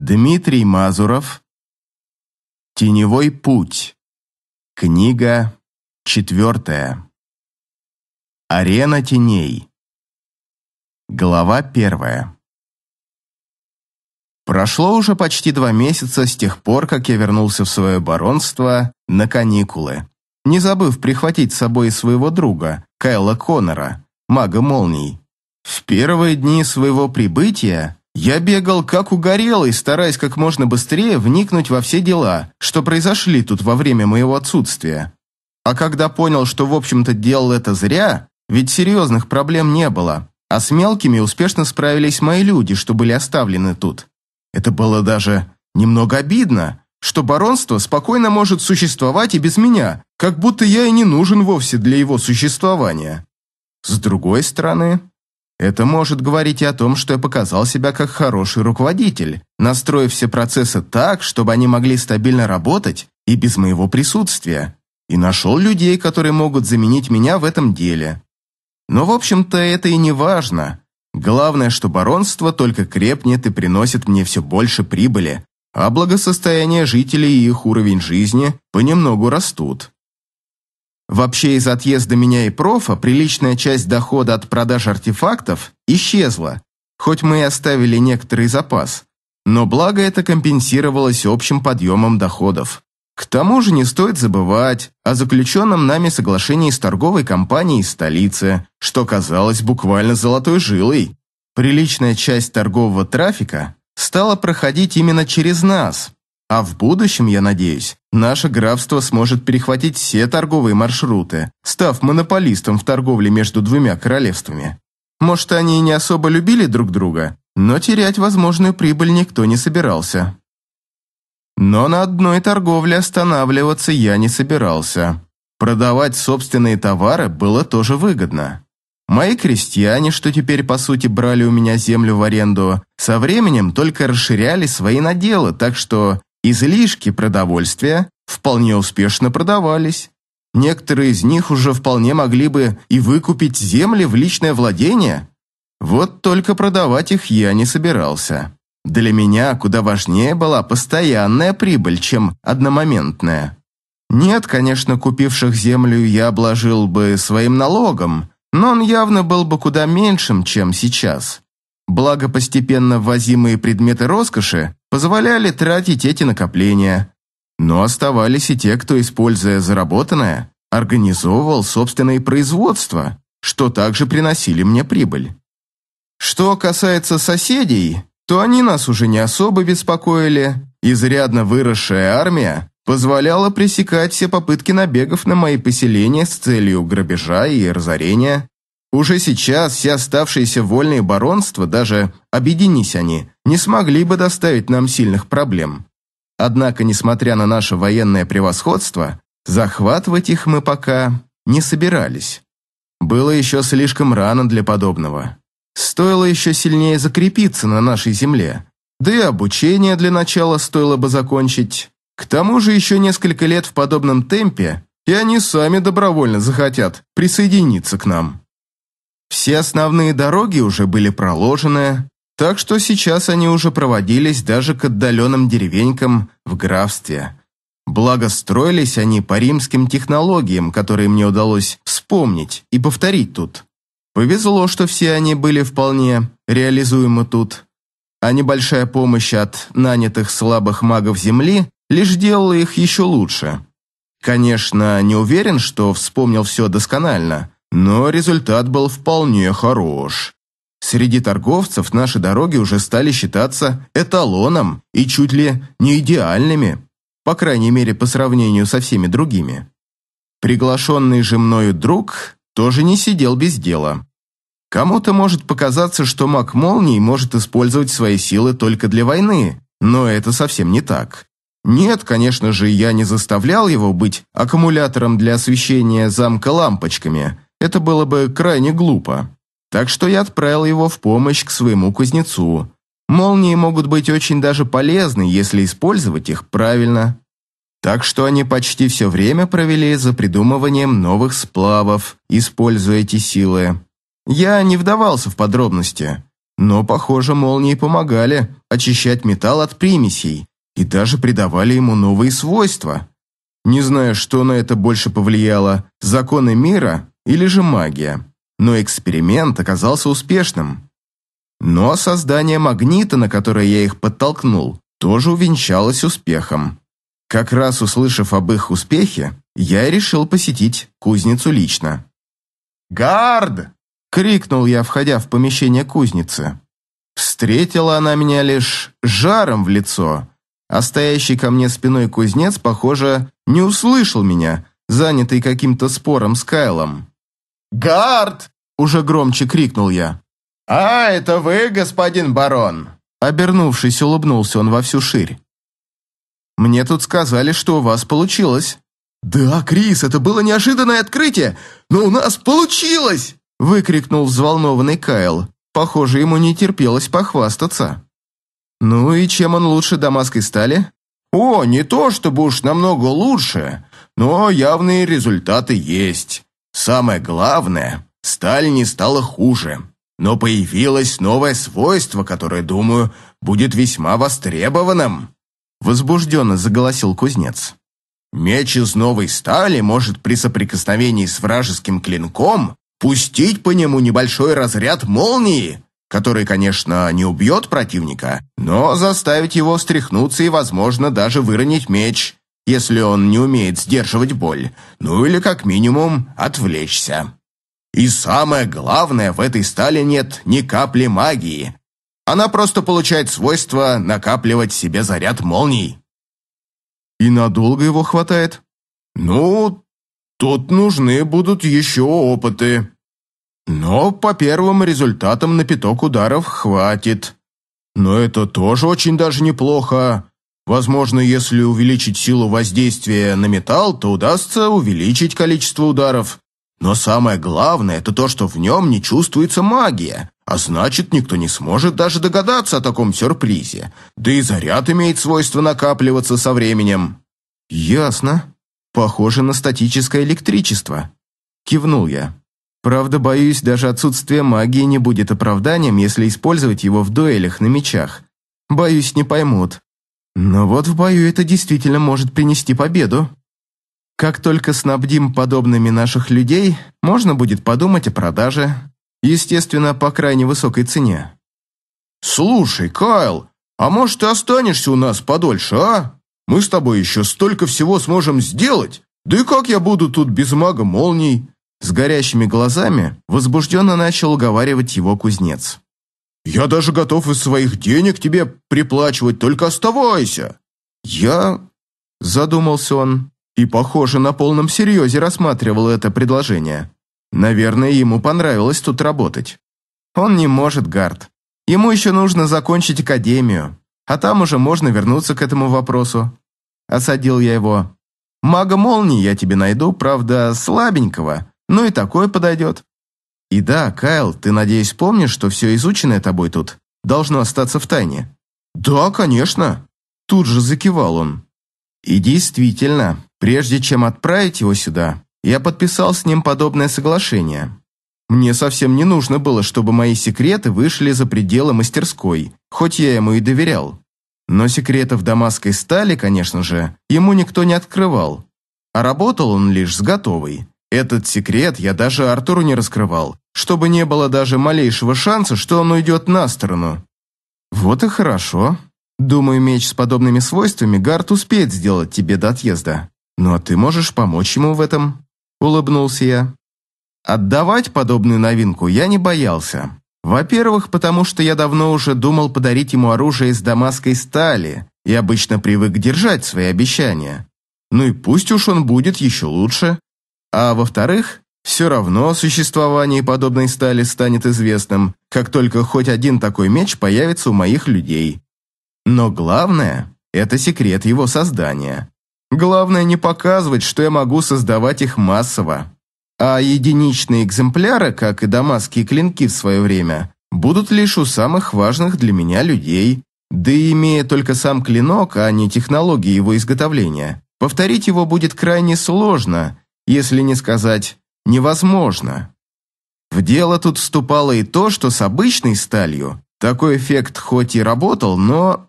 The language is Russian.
Дмитрий Мазуров. Теневой путь. Книга четвертая. Арена теней. Глава первая. Прошло уже почти два месяца с тех пор, как я вернулся в свое баронство на каникулы, не забыв прихватить с собой своего друга, Кайла Коннора, мага молний. В первые дни своего прибытия я бегал как угорелый, стараясь как можно быстрее вникнуть во все дела, что произошли тут во время моего отсутствия. А когда понял, что в общем-то делал это зря, ведь серьезных проблем не было, а с мелкими успешно справились мои люди, что были оставлены тут. Это было даже немного обидно, что баронство спокойно может существовать и без меня, как будто я и не нужен вовсе для его существования. С другой стороны, это может говорить и о том, что я показал себя как хороший руководитель, настроив все процессы так, чтобы они могли стабильно работать и без моего присутствия, и нашел людей, которые могут заменить меня в этом деле. Но, в общем-то, это и не важно. Главное, что баронство только крепнет и приносит мне все больше прибыли, а благосостояние жителей и их уровень жизни понемногу растут. Вообще из отъезда меня и профа приличная часть дохода от продаж артефактов исчезла, хоть мы и оставили некоторый запас. Но благо это компенсировалось общим подъемом доходов. К тому же не стоит забывать о заключенном нами соглашении с торговой компанией из столицы, что казалось буквально золотой жилой. Приличная часть торгового трафика стала проходить именно через нас, а в будущем, я надеюсь, наше графство сможет перехватить все торговые маршруты, став монополистом в торговле между двумя королевствами. Может, они и не особо любили друг друга, но терять возможную прибыль никто не собирался. Но на одной торговле останавливаться я не собирался. Продавать собственные товары было тоже выгодно. Мои крестьяне, что теперь по сути брали у меня землю в аренду, со временем только расширяли свои наделы, так что Излишки продовольствия вполне успешно продавались. Некоторые из них уже вполне могли бы и выкупить земли в личное владение. Вот только продавать их я не собирался. Для меня куда важнее была постоянная прибыль, чем одномоментная. Нет, конечно, купивших землю я обложил бы своим налогом, но он явно был бы куда меньшим, чем сейчас. Благо, постепенно ввозимые предметы роскоши позволяли тратить эти накопления. Но оставались и те, кто, используя заработанное, организовывал собственные производства, что также приносили мне прибыль. Что касается соседей, то они нас уже не особо беспокоили, изрядно выросшая армия позволяла пресекать все попытки набегов на мои поселения с целью грабежа и разорения. Уже сейчас все оставшиеся вольные баронства, даже объединись они, не смогли бы доставить нам сильных проблем. Однако, несмотря на наше военное превосходство, захватывать их мы пока не собирались. Было еще слишком рано для подобного. Стоило еще сильнее закрепиться на нашей земле, да и обучение для начала стоило бы закончить. К тому же еще несколько лет в подобном темпе, и они сами добровольно захотят присоединиться к нам. Все основные дороги уже были проложены, так что сейчас они уже проводились даже к отдаленным деревенькам в графстве. Благо, строились они по римским технологиям, которые мне удалось вспомнить и повторить тут. Повезло, что все они были вполне реализуемы тут, а небольшая помощь от нанятых слабых магов Земли лишь делала их еще лучше. Конечно, не уверен, что вспомнил все досконально – но результат был вполне хорош. Среди торговцев наши дороги уже стали считаться эталоном и чуть ли не идеальными, по крайней мере, по сравнению со всеми другими. Приглашенный же мною друг тоже не сидел без дела. Кому-то может показаться, что маг молний может использовать свои силы только для войны, но это совсем не так. Нет, конечно же, я не заставлял его быть аккумулятором для освещения замка лампочками – это было бы крайне глупо. Так что я отправил его в помощь к своему кузнецу. Молнии могут быть очень даже полезны, если использовать их правильно. Так что они почти все время провели за придумыванием новых сплавов, используя эти силы. Я не вдавался в подробности, но, похоже, молнии помогали очищать металл от примесей и даже придавали ему новые свойства. Не знаю, что на это больше повлияло, законы мира или же магия. Но эксперимент оказался успешным. Но создание магнита, на которое я их подтолкнул, тоже увенчалось успехом. Как раз услышав об их успехе, я и решил посетить кузницу лично. «Гард!» — крикнул я, входя в помещение кузницы. Встретила она меня лишь жаром в лицо, а стоящий ко мне спиной кузнец, похоже, не услышал меня, занятый каким-то спором с Кайлом. «Гард!» – уже громче крикнул я. «А, это вы, господин барон!» Обернувшись, улыбнулся он во всю ширь. «Мне тут сказали, что у вас получилось». «Да, Крис, это было неожиданное открытие, но у нас получилось!» выкрикнул взволнованный Кайл. Похоже, ему не терпелось похвастаться. «Ну и чем он лучше дамасской стали?» «О, не то чтобы уж намного лучше, но явные результаты есть. Самое главное, сталь не стала хуже, но появилось новое свойство, которое, думаю, будет весьма востребованным. Возбужденно заголосил кузнец. Меч из новой стали может при соприкосновении с вражеским клинком пустить по нему небольшой разряд молнии, который, конечно, не убьет противника, но заставить его встряхнуться и, возможно, даже выронить меч если он не умеет сдерживать боль, ну или как минимум отвлечься. И самое главное, в этой стали нет ни капли магии. Она просто получает свойство накапливать себе заряд молний. И надолго его хватает? Ну, тут нужны будут еще опыты. Но по первым результатам на пяток ударов хватит. Но это тоже очень даже неплохо. Возможно, если увеличить силу воздействия на металл, то удастся увеличить количество ударов. Но самое главное – это то, что в нем не чувствуется магия, а значит, никто не сможет даже догадаться о таком сюрпризе. Да и заряд имеет свойство накапливаться со временем. «Ясно. Похоже на статическое электричество», – кивнул я. «Правда, боюсь, даже отсутствие магии не будет оправданием, если использовать его в дуэлях на мечах. Боюсь, не поймут. Но вот в бою это действительно может принести победу. Как только снабдим подобными наших людей, можно будет подумать о продаже. Естественно, по крайне высокой цене. «Слушай, Кайл, а может ты останешься у нас подольше, а? Мы с тобой еще столько всего сможем сделать. Да и как я буду тут без мага молний?» С горящими глазами возбужденно начал уговаривать его кузнец. Я даже готов из своих денег тебе приплачивать, только оставайся!» «Я...» – задумался он и, похоже, на полном серьезе рассматривал это предложение. Наверное, ему понравилось тут работать. Он не может, Гард. Ему еще нужно закончить академию, а там уже можно вернуться к этому вопросу. Осадил я его. Мага молнии я тебе найду, правда, слабенького, но и такое подойдет. И да, Кайл, ты, надеюсь, помнишь, что все изученное тобой тут должно остаться в тайне? Да, конечно. Тут же закивал он. И действительно, прежде чем отправить его сюда, я подписал с ним подобное соглашение. Мне совсем не нужно было, чтобы мои секреты вышли за пределы мастерской, хоть я ему и доверял. Но секретов дамасской стали, конечно же, ему никто не открывал, а работал он лишь с готовой. Этот секрет я даже Артуру не раскрывал, чтобы не было даже малейшего шанса, что он уйдет на сторону. Вот и хорошо. Думаю, меч с подобными свойствами Гард успеет сделать тебе до отъезда. Ну а ты можешь помочь ему в этом, улыбнулся я. Отдавать подобную новинку я не боялся. Во-первых, потому что я давно уже думал подарить ему оружие из дамасской стали и обычно привык держать свои обещания. Ну и пусть уж он будет еще лучше, а во-вторых, все равно существование подобной стали станет известным, как только хоть один такой меч появится у моих людей. Но главное – это секрет его создания. Главное не показывать, что я могу создавать их массово. А единичные экземпляры, как и дамасские клинки в свое время, будут лишь у самых важных для меня людей. Да и имея только сам клинок, а не технологии его изготовления, повторить его будет крайне сложно – если не сказать «невозможно». В дело тут вступало и то, что с обычной сталью такой эффект хоть и работал, но